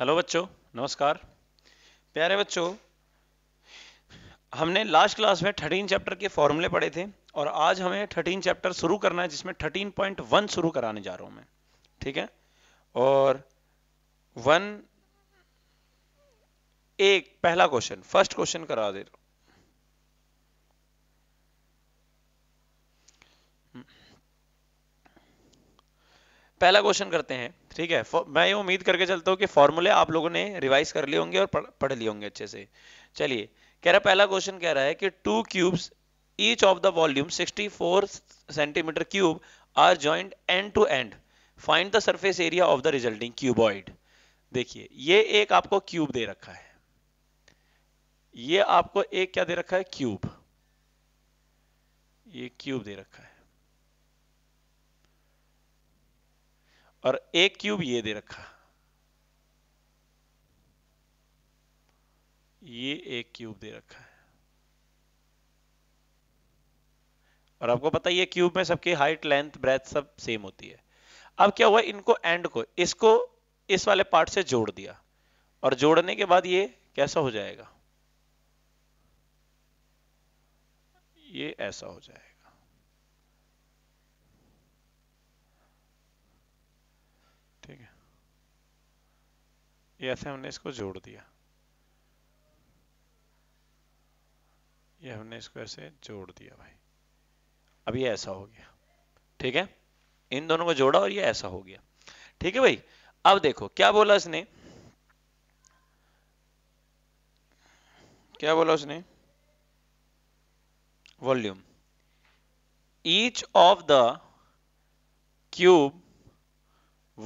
Hello बच्चों नमस्कार प्यारे बच्चों हमने लास्ट क्लास में थर्टीन चैप्टर के फॉर्मूले पढ़े थे और आज हमें थर्टीन चैप्टर शुरू करना है जिसमें थर्टीन पॉइंट वन शुरू कराने जा रहा हूं मैं ठीक है और वन एक पहला क्वेश्चन फर्स्ट क्वेश्चन करा दे रहा पहला क्वेश्चन करते हैं ठीक है मैं ये उम्मीद करके चलता हूँ कि फॉर्मूले आप लोगों ने रिवाइज कर लिए होंगे और पढ़, पढ़ लिए होंगे अच्छे से चलिए कह रहा पहला क्वेश्चन कह रहा है कि two cubes each of the volume 64 centimetre cube are joint end to end find the surface area of the resulting cuboid देखिए ये एक आपको क्यूब दे रखा है ये आपको एक क्या दे रखा है क्यूब ये क्यूब दे रखा है और एक क्यूब ये दे रखा ये एक क्यूब दे रखा है और आपको पता है ये क्यूब में सबकी हाइट लेंथ ब्रेथ सब सेम होती है अब क्या हुआ इनको एंड को इसको इस वाले पार्ट से जोड़ दिया और जोड़ने के बाद ये कैसा हो जाएगा ये ऐसा हो जाएगा यह हमने इसको जोड़ दिया ये हमने इसको ऐसे जोड़ दिया भाई अब ये ऐसा हो गया ठीक है इन दोनों को जोड़ा और ये ऐसा हो गया ठीक है भाई अब देखो क्या बोला इसने क्या बोला उसने volume each of the cube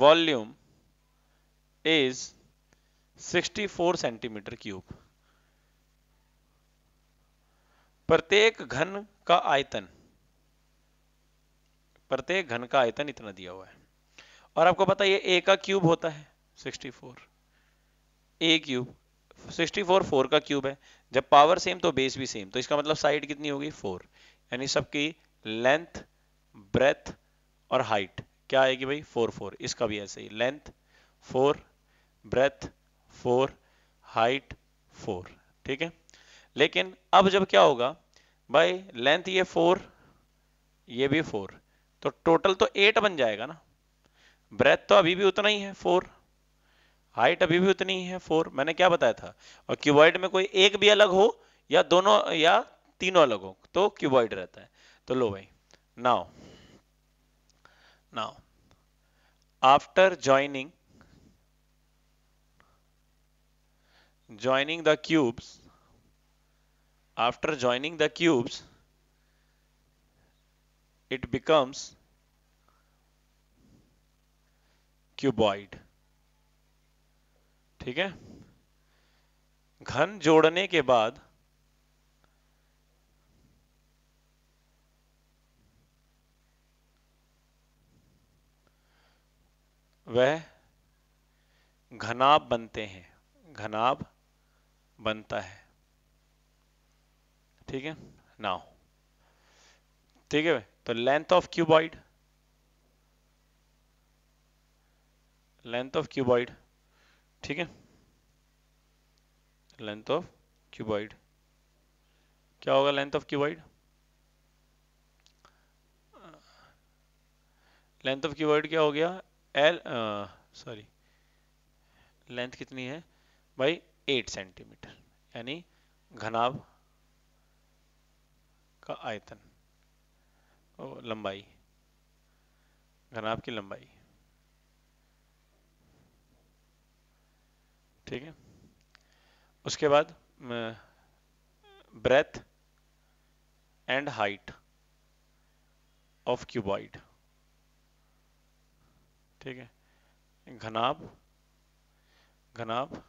volume is 64 centimetre cube प्रत्येक घन का आयतन प्रत्येक घन का आयतन इतना दिया हुआ है और आपको पता है ए का क्यूब होता है 64 ए क्यूब 64 फोर का क्यूब है जब पावर सेम तो बेस भी सेम तो इसका मतलब साइड कितनी होगी फोर यानी सबकी लेंथ ब्रेथ और हाइट क्या आएगी भाई फोर फोर इसका भी ऐसे ही length four breadth four height four ठीक है लेकिन अब जब क्या होगा भाई लेंथ ये फोर ये भी फोर तो टोटल तो एट बन जाएगा ना ब्रेथ तो अभी भी उतना ही है फोर हाइट अभी भी उतनी ही है फोर मैंने क्या बताया था और क्यूबॉइड में कोई एक भी अलग हो या दोनों या तीनों अलग हो तो क्यूबॉइड रहता है तो लो भाई now now after joining joining the cubes after joining the cubes it becomes cuboid ठीक है घन जोड़ने के बाद वह घनाभ बनते हैं घनाभ बनता है ठीक है नाउ ठीक है तो length of cuboid length of cuboid ठीक है लेंथ ऑफ क्यूबॉइड क्या होगा length of cuboid length of cuboid क्या हो गया एल सॉरी लेंथ कितनी है भाई एट सेंटीमीटर यानी घनाव का आयतन लंबाई घनाव की लंबाई ठीक है उसके बाद breadth and height of cuboid ठीक है घनाभ घनाभ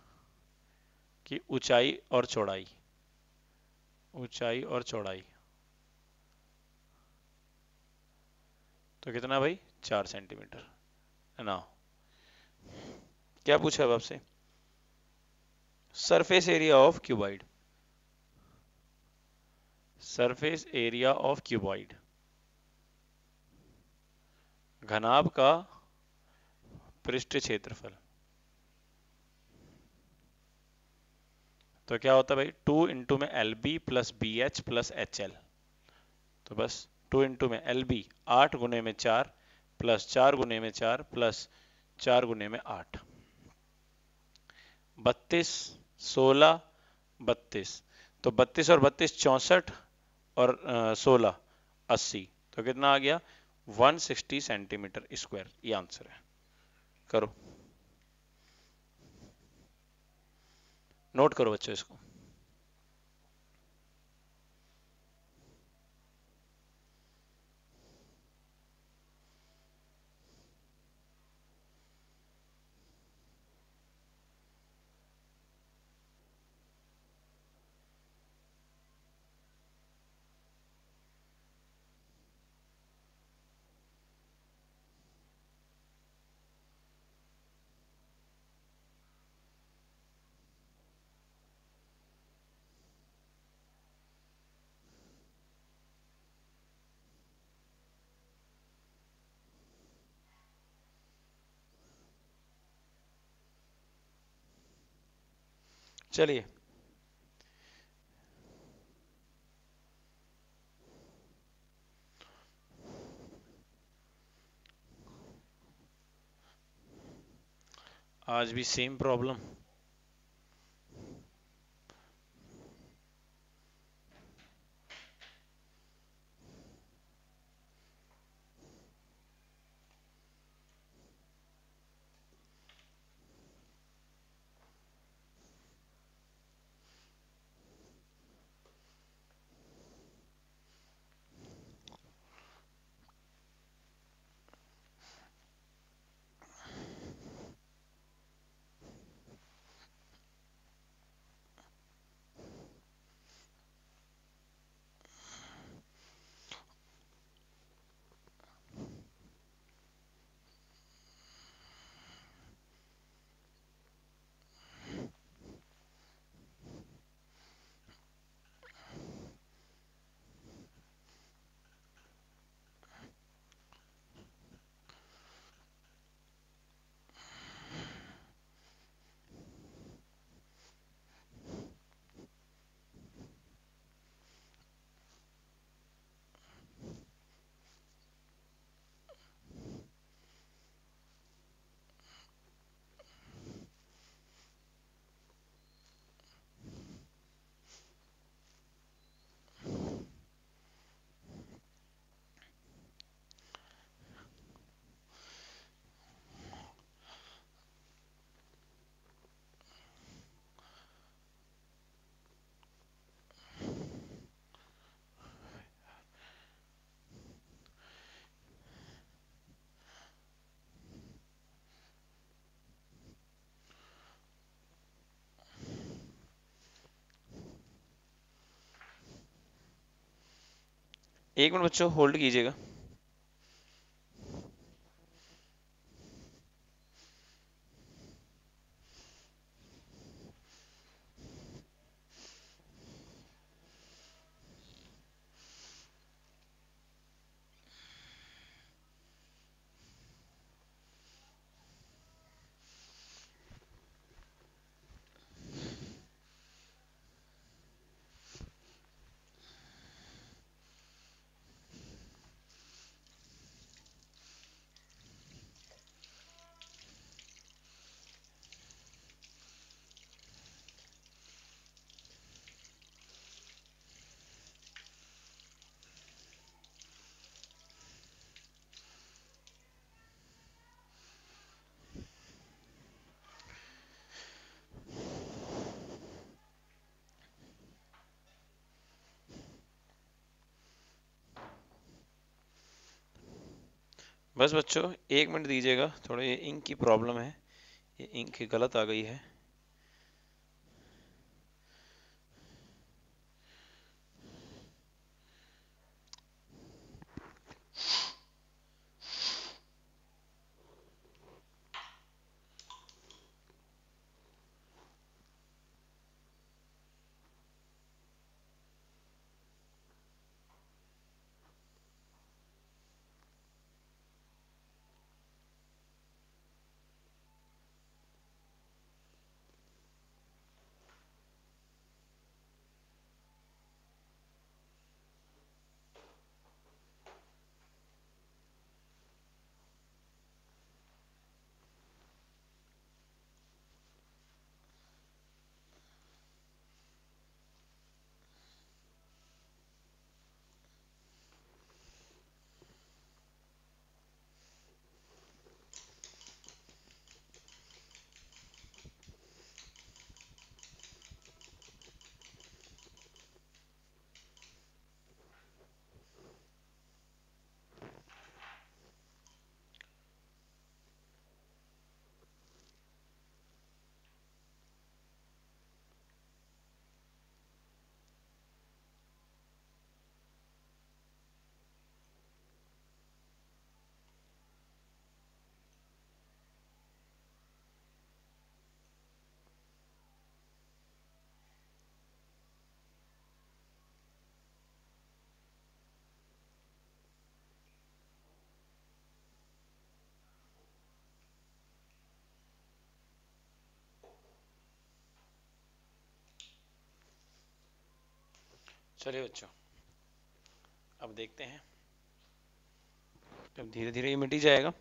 कि ऊंचाई और चौड़ाई ऊंचाई और चौड़ाई तो कितना भाई चार सेंटीमीटर ना क्या पूछा अब आपसे surface area of cuboid surface area of cuboid घनाभ का पृष्ठ क्षेत्रफल तो क्या होता है भाई टू इंटू में L B plus B H plus H L तो बस टू इंटू में एल बी आठ गुने में चार प्लस चार गुने में चार प्लस चार गुने में आठ बत्तीस सोलह बत्तीस तो बत्तीस और बत्तीस चौसठ और सोलह अस्सी तो कितना आ गया 160 सेंटीमीटर स्क्वायर ये आंसर है करो नोट करो बच्चों इसको चलिए आज भी सेम प्रॉब्लम एक मिनट बच्चों होल्ड कीजिएगा बस बच्चों एक मिनट दीजिएगा थोड़ा ये इंक की प्रॉब्लम है ये इंक गलत आ गई है चलिए बच्चों अब देखते हैं अब धीरे धीरे ये मिटी जाएगा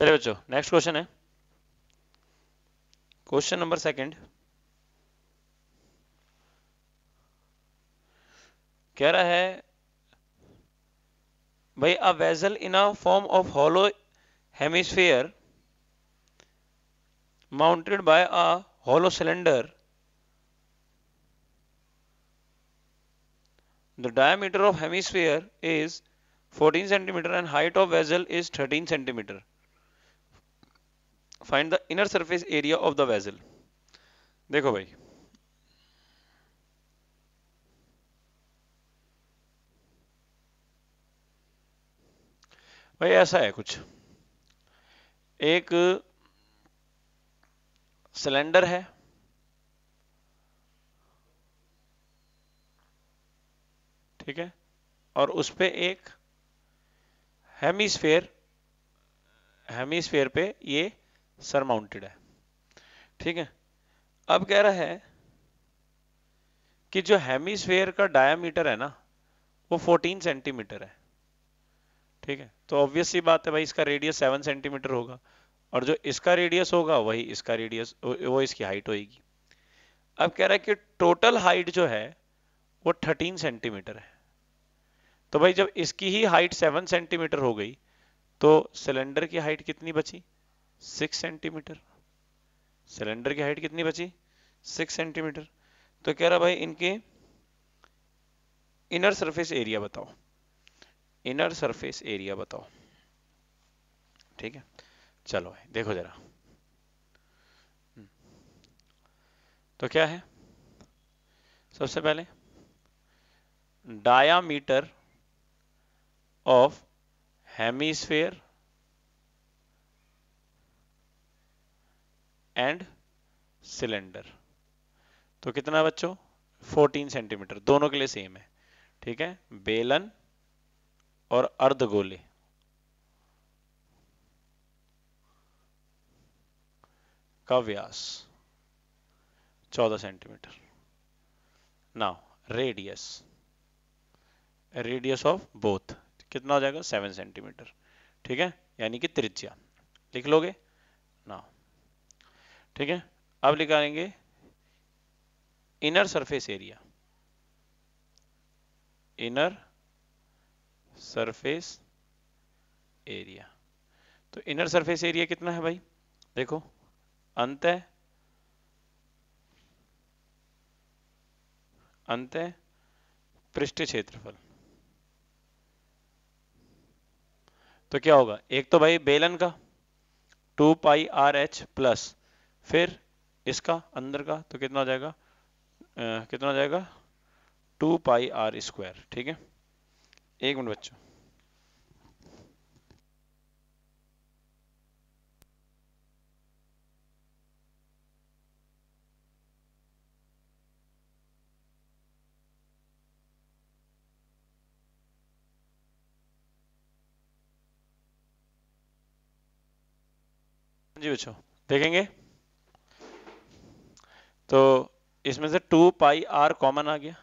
चलिए बच्चों नेक्स्ट क्वेश्चन है क्वेश्चन नंबर सेकंड कह रहा है भाई a vessel in a form of hollow hemisphere mounted by a hollow cylinder the diameter of hemisphere is 14 centimetre and height of vessel is 13 centimetre find the inner surface area of the vessel देखो भाई भाई ऐसा है कुछ एक cylinder है ठीक है और उस पर एक हेमिस्फेयर हेमिस्फेयर पे ये सरमाउंटेड है ठीक है अब कह रहा है कि जो हेमीस्फेयर का डायमीटर है ना वो 14 सेंटीमीटर है ठीक है तो ऑब्वियसली बात है भाई इसका रेडियस 7 सेंटीमीटर होगा और जो इसका रेडियस होगा वही इसका रेडियस वो इसकी हाइट होगी अब कह रहा है कि टोटल हाइट जो है वो 13 सेंटीमीटर है तो भाई जब इसकी ही हाइट 7 सेंटीमीटर हो गई तो सिलेंडर की हाइट कितनी बची सिक्स सेंटीमीटर सिलेंडर की हाइट कितनी बची सिक्स सेंटीमीटर तो कह रहा भाई इनके इनर सरफेस एरिया बताओ इनर सरफेस एरिया बताओ ठीक है चलो देखो जरा तो क्या है सबसे पहले diameter of hemisphere and cylinder तो कितना बच्चों 14 सेंटीमीटर दोनों के लिए सेम है ठीक है बेलन और अर्ध गोले का व्यास 14 centimetre now radius radius of both कितना हो जाएगा 7 सेंटीमीटर ठीक है यानी कि त्रिज्या लिख लोगे नाउ ठीक है अब निकालेंगे inner surface area inner surface area तो इनर सरफेस एरिया कितना है भाई देखो अंत है अंत है पृष्ठ क्षेत्रफल तो क्या होगा एक तो भाई बेलन का two pi r h plus फिर इसका अंदर का तो कितना आ जाएगा आ, कितना आ जाएगा टू पाई आर स्क्वायर ठीक है एक मिनट बच्चों जी बच्चों देखेंगे तो इसमें से टू पाई आर कॉमन आ गया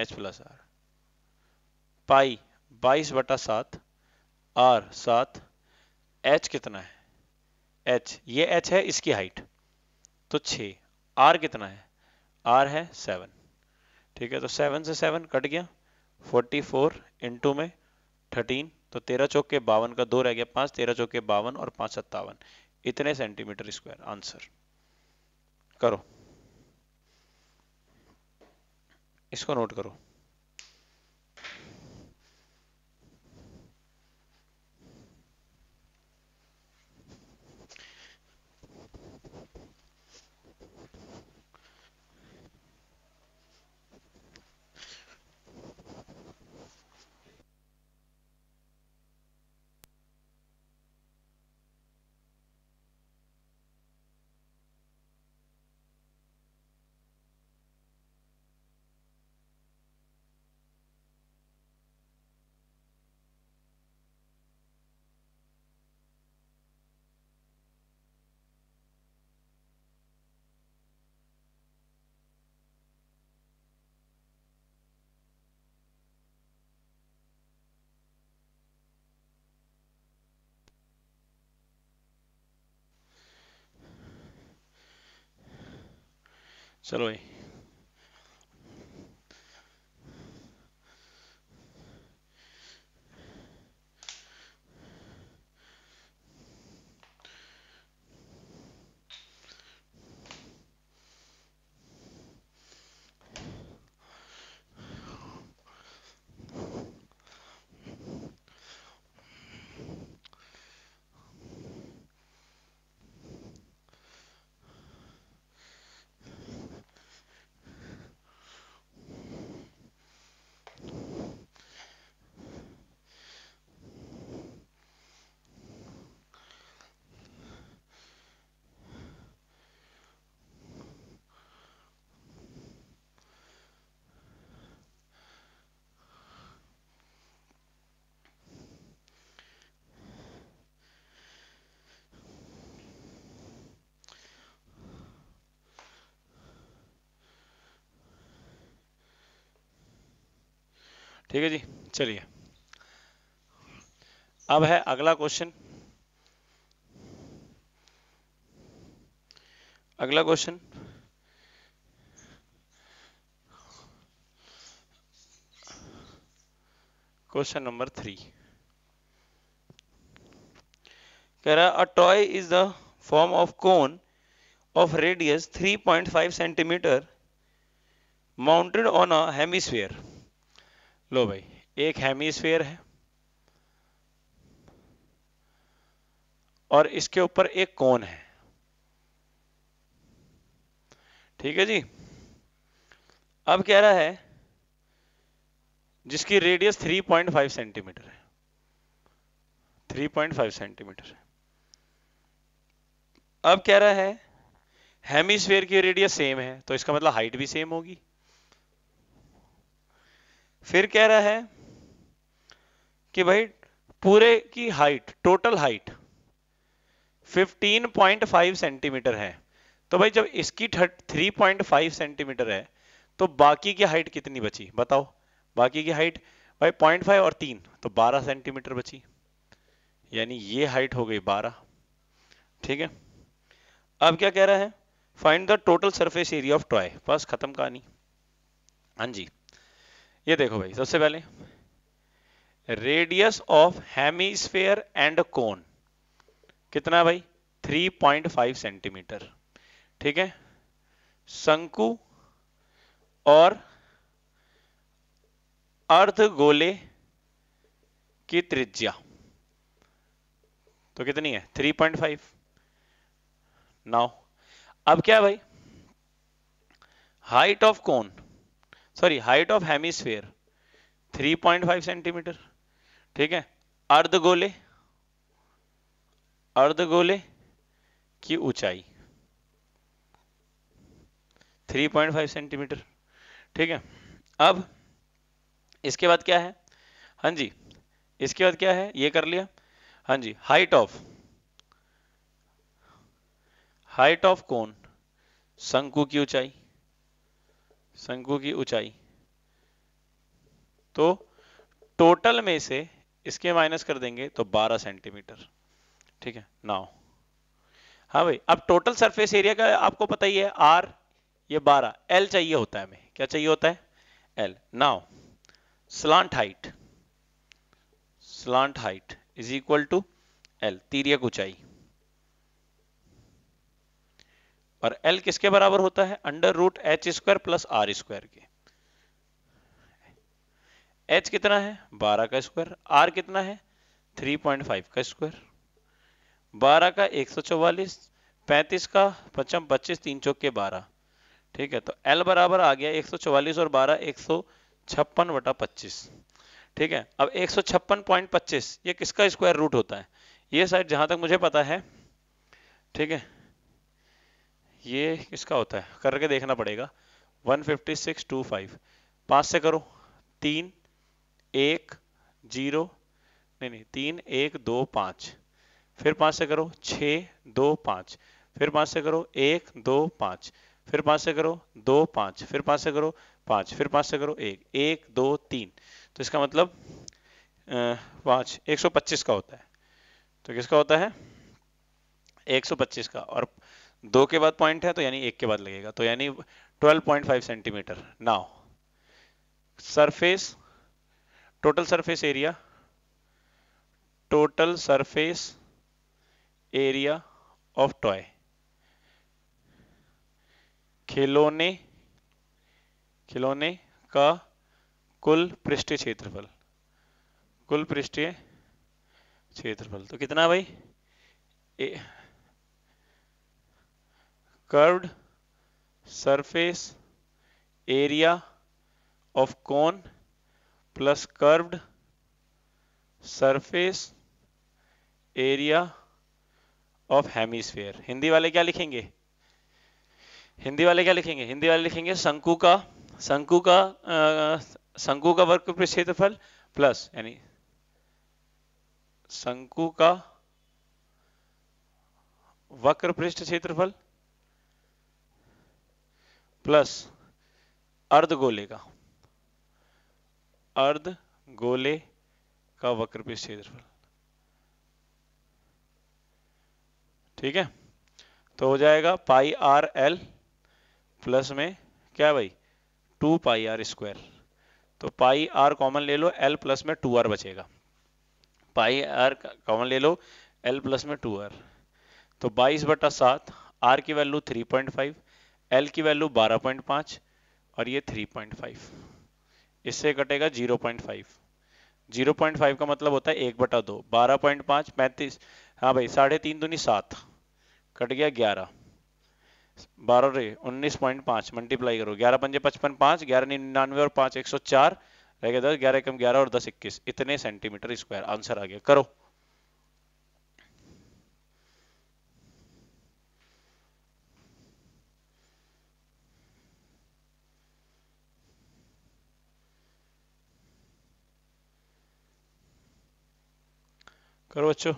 एच प्लस आर पाई बाईस बटा सात आर सात एच कितना है एच ये एच है इसकी हाइट तो छ आर कितना है आर है सेवन ठीक है तो सेवन से सेवन कट गया फोर्टी फोर इंटू में थर्टीन तो तेरह चौके बावन का दो रह गया पांच तेरह चौके बावन और पांच सत्तावन इतने सेंटीमीटर स्क्वायर आंसर करो इसको नोट करो Salve. ठीक है जी चलिए अब है अगला क्वेश्चन अगला क्वेश्चन क्वेश्चन नंबर थ्री कह रहा a toy is the form of cone of radius 3.5 centimetre mounted on a hemisphere लो भाई एक हेमीस्फेयर है और इसके ऊपर एक कोन है ठीक है जी अब कह रहा है जिसकी रेडियस 3.5 सेंटीमीटर है 3.5 सेंटीमीटर है अब कह रहा है हेमीस्फेयर की रेडियस सेम है तो इसका मतलब हाइट भी सेम होगी फिर कह रहा है कि भाई पूरे की हाइट टोटल हाइट 15.5 सेंटीमीटर है तो भाई जब इसकी 3.5 सेंटीमीटर है तो बाकी की हाइट कितनी बची बताओ बाकी की हाइट भाई 0.5 और 3 तो 12 सेंटीमीटर बची यानी ये हाइट हो गई 12 ठीक है अब क्या कह रहा है find the total surface area of toy बस खत्म कहानी हाँ जी ये देखो भाई सबसे पहले radius of hemisphere and cone कितना भाई 3.5 सेंटीमीटर ठीक है शंकु और अर्ध गोले की त्रिज्या तो कितनी है 3.5 नाउ अब क्या भाई height of cone sorry height of hemisphere 3.5 centimetre ठीक है अर्ध गोले अर्ध गोले की ऊंचाई 3.5 सेंटीमीटर ठीक है अब इसके बाद क्या है हां जी इसके बाद क्या है ये कर लिया हां जी height of height of cone शंकु की ऊंचाई शंकु की ऊंचाई तो टोटल में से इसके माइनस कर देंगे तो 12 सेंटीमीटर ठीक है नाउ हाँ भाई अब टोटल सरफेस एरिया का आपको पता ही है आर ये 12 एल चाहिए होता है हमें क्या चाहिए होता है L now slant height slant height is equal to L तीरियक ऊंचाई और एल किसके बराबर होता है under root h square plus r square के एच कितना है 12 का स्क्वायर आर कितना है 3.5 का स्क्वायर 12 का 144 35 का पचम पच्चीस तीन चौक के बारह ठीक है तो एल बराबर आ गया 144 और 12 एक सौ छप्पन बटा पच्चीस ठीक है अब एक सौ छप्पन पॉइंट पच्चीस ये किसका स्क्वायर रूट होता है ये साइड जहां तक मुझे पता है ठीक है ये किसका होता है करके देखना पड़ेगा 15625 पांच से करो तीन एक जीरो नहीं नहीं तीन एक दो पांच फिर पांच से करो छ दो पांच फिर पांच से करो एक दो पांच फिर पांच से करो दो पांच फिर पांच से करो पांच फिर पांच से करो एक एक दो तीन तो इसका मतलब पांच एक सौ पच्चीस का होता है तो किसका होता है एक सौ पच्चीस का और दो के बाद पॉइंट है तो यानी एक के बाद लगेगा तो यानी 12.5 centimetre now surface total surface area total surface area of toy खिलौने खिलौने का कुल पृष्ठ क्षेत्रफल कुल पृष्ठ क्षेत्रफल तो कितना भाई curved surface area of cone plus curved surface area of hemisphere Hindi वाले क्या लिखेंगे हिंदी वाले क्या लिखेंगे हिंदी वाले लिखेंगे शंकु का शंकु का शंकु का वर्ग क्षेत्रफल प्लस यानी शंकु का वक्र पृष्ठ क्षेत्रफल प्लस अर्ध गोले का अर्ध गोले का वक्र पे क्षेत्रफल ठीक है तो हो जाएगा पाई आर एल प्लस में क्या भाई टू पाई आर स्क्वायर तो पाई आर कॉमन ले लो एल प्लस में टू आर बचेगा पाई आर कॉमन ले लो एल प्लस में टू आर तो बाईस बटा सात आर की value three point five L की वैल्यू 12.5 और ये 3.5 इससे कटेगा 0.5 0.5 का मतलब होता है एक बटा दो बारह पॉइंट पांच पैंतीस हाँ भाई साढ़े तीन दूनी सात कट गया ग्यारह बारह रे उन्नीस पॉइंट पांच मल्टीप्लाई करो ग्यारह पंजे पचपन पांच ग्यारह निन्यानवे और पांच एक सौ चार रह गया दस ग्यारह एकम ग्यारह और दस इक्कीस इतने सेंटीमीटर स्क्वायर आंसर आ गया करो करो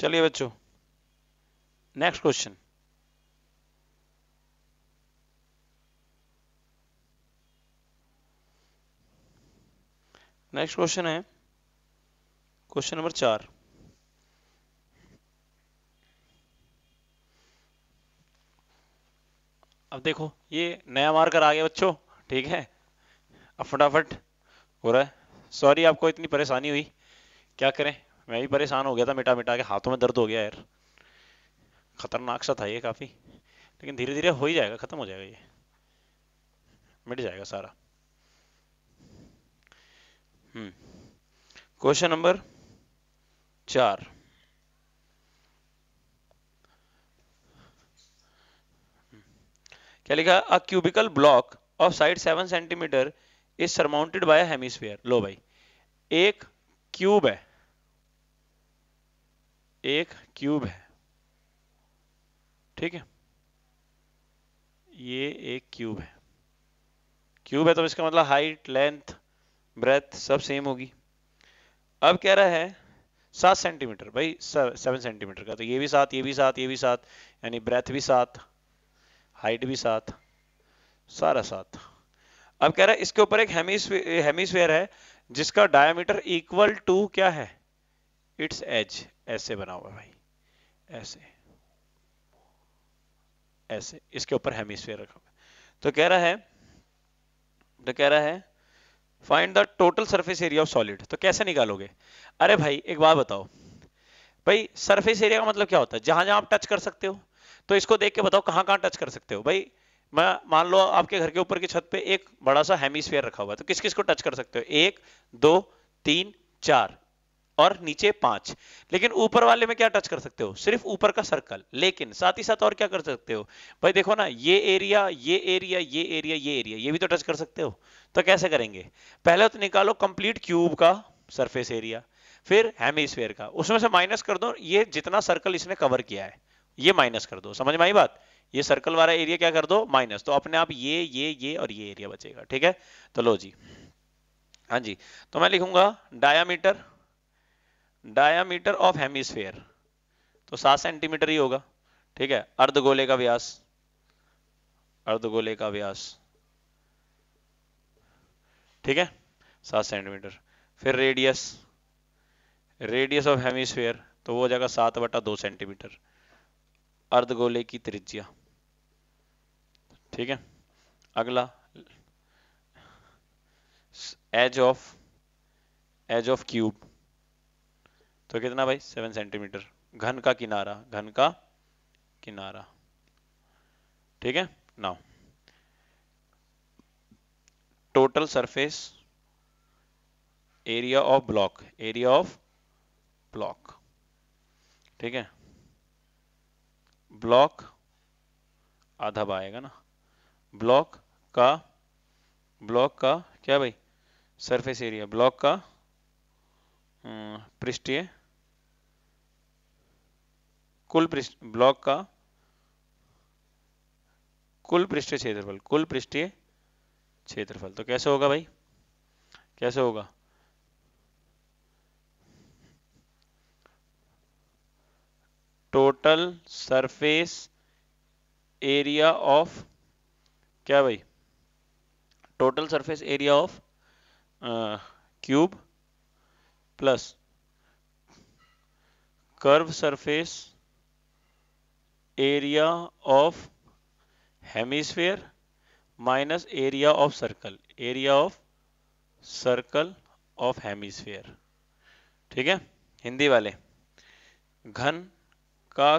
चलिए बच्चों नेक्स्ट क्वेश्चन नेक्स्ट क्वेश्चन है क्वेश्चन नंबर चार अब देखो ये नया मार्कर आ गया बच्चों ठीक है अब फटाफट हो रहा है सॉरी आपको इतनी परेशानी हुई क्या करें मैं भी परेशान हो गया था मिटा मिटा के हाथों में दर्द हो गया यार खतरनाक सा था ये काफ़ी लेकिन धीरे धीरे हो ही जाएगा ख़त्म हो जाएगा ये मिट जाएगा सारा हम्म। क्वेश्चन नंबर चार क्या लिखा a cubical block of side seven centimetre is surmounted by hemisphere लो भाई एक क्यूब है एक क्यूब है ठीक है ये एक क्यूब है क्यूब है तो इसका मतलब हाइट लेंथ ब्रेथ सब सेम होगी अब कह रहा है सात सेंटीमीटर भाई सेवन सेंटीमीटर का तो ये भी सात ये भी सात ये भी सात यानी ब्रेथ भी सात हाइट भी सात सारा सात अब कह रहा है इसके ऊपर एक हेमीस्फेयर है जिसका डायमीटर इक्वल टू क्या है इट्स एज ऐसे बना हुआ भाई ऐसे ऐसे इसके ऊपर हेमिस्फेयर रखा हुआ तो कह रहा है तो कह रहा है find the total surface area of solid तो कैसे निकालोगे अरे भाई एक बात बताओ भाई सरफेस एरिया का मतलब क्या होता है जहां जहां आप टच कर सकते हो तो इसको देख के बताओ कहां कहां टच कर सकते हो भाई मैं मान लो आपके घर के ऊपर की छत पे एक बड़ा सा हेमिस्फेयर रखा हुआ है तो किस किस को टच कर सकते हो एक दो तीन चार और नीचे पांच लेकिन ऊपर वाले में क्या टच कर सकते हो सिर्फ ऊपर का सर्कल लेकिन साथ ही साथ और क्या कर सकते हो भाई देखो ना ये एरिया ये एरिया ये एरिया ये एरिया ये भी तो टच कर सकते हो तो कैसे करेंगे पहले तो निकालो कंप्लीट क्यूब का सरफेस एरिया फिर हेमिस्फेयर का उसमें से माइनस कर दो ये जितना सर्कल इसने कवर किया है ये माइनस कर दो समझ में आई बात ये सर्कल वाला एरिया क्या कर दो माइनस तो अपने आप ये ये ये और ये एरिया बचेगा ठीक है तो लो जी हाँ जी तो मैं लिखूंगा डायामीटर डायामीटर ऑफ हेमिस्फेयर तो सात सेंटीमीटर ही होगा ठीक है अर्ध गोले का व्यास अर्ध गोले का व्यास ठीक है सात सेंटीमीटर फिर रेडियस रेडियस ऑफ हेमिस्फेयर तो वो हो जाएगा सात बटा दो सेंटीमीटर अर्ध गोले की त्रिज्या ठीक है अगला edge of edge of cube तो कितना भाई सेवन सेंटीमीटर घन का किनारा घन का किनारा ठीक है now total surface area of block area of block ठीक है ब्लॉक आधा आएगा ना ब्लॉक का ब्लॉक का क्या भाई सरफेस एरिया ब्लॉक का हम्म, पृष्ठीय कुल पृष्ठ ब्लॉक का कुल पृष्ठीय क्षेत्रफल कुल पृष्ठीय क्षेत्रफल तो कैसे होगा भाई कैसे होगा टोटल सरफेस एरिया ऑफ क्या भाई total surface area of cube plus curve surface area of hemisphere minus area of circle area of circle of hemisphere ठीक है हिंदी वाले घन का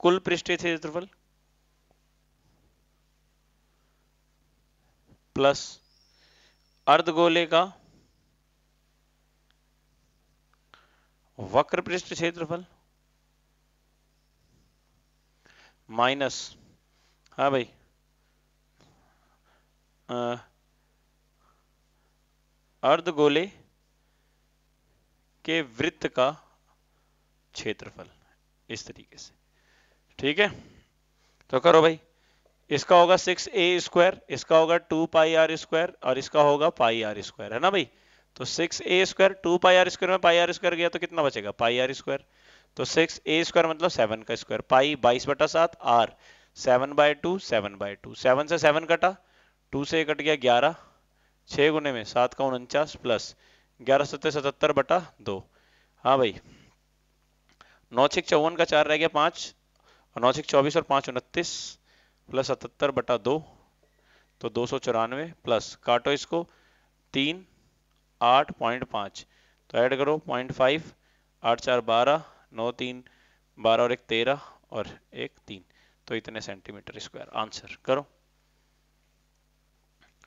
कुल पृष्ठीय क्षेत्रफल प्लस अर्धगोले का वक्र पृष्ठ क्षेत्रफल माइनस हाँ भाई अर्ध गोले के वृत्त का क्षेत्रफल इस तरीके से ठीक है तो करो भाई इसका होगा सिक्स ए स्क्वायर इसका होगा टू पाई आर स्क्वायर और इसका होगा पाई आर स्क्वायर है ना भाई तो six a square two pi r square में पाई आर स्क्वायर गया तो कितना बचेगा पाई आर स्क्वायर तो सिक्स ए स्क्वायर मतलब सेवन का स्क्वायर पाई बाईस बटा सात r seven by two seven by two seven से सेवन कटा टू से कट गया ग्यारह छह गुने में सात का उनचास प्लस ग्यारह सत्तर सतहत्तर बटा दो हाँ भाई नौ छिक चौवन का चार रह गया पांच और नौ छिक चौबीस और पांच उनतीस प्लस सतहत्तर बटा दो तो दो सौ चौरानवे प्लस काटो इसको तीन आठ पॉइंट पांच तो ऐड करो पॉइंट फाइव आठ चार बारह नौ तीन बारह और एक तेरह और एक तीन तो इतने सेंटीमीटर स्क्वायर आंसर करो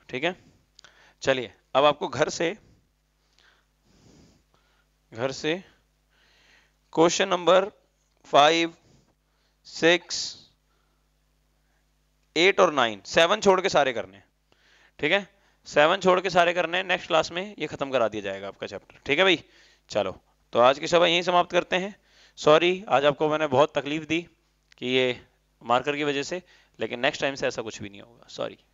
ठीक है चलिए अब आपको घर से घर से question number five six eight और नाइन सेवन छोड़ के सारे करने ठीक है सेवन छोड़ के सारे करने नेक्स्ट क्लास में ये खत्म करा दिया जाएगा आपका चैप्टर ठीक है भाई चलो तो आज की सभा यहीं समाप्त करते हैं सॉरी आज आपको मैंने बहुत तकलीफ दी कि ये मार्कर की वजह से लेकिन नेक्स्ट टाइम से ऐसा कुछ भी नहीं होगा सॉरी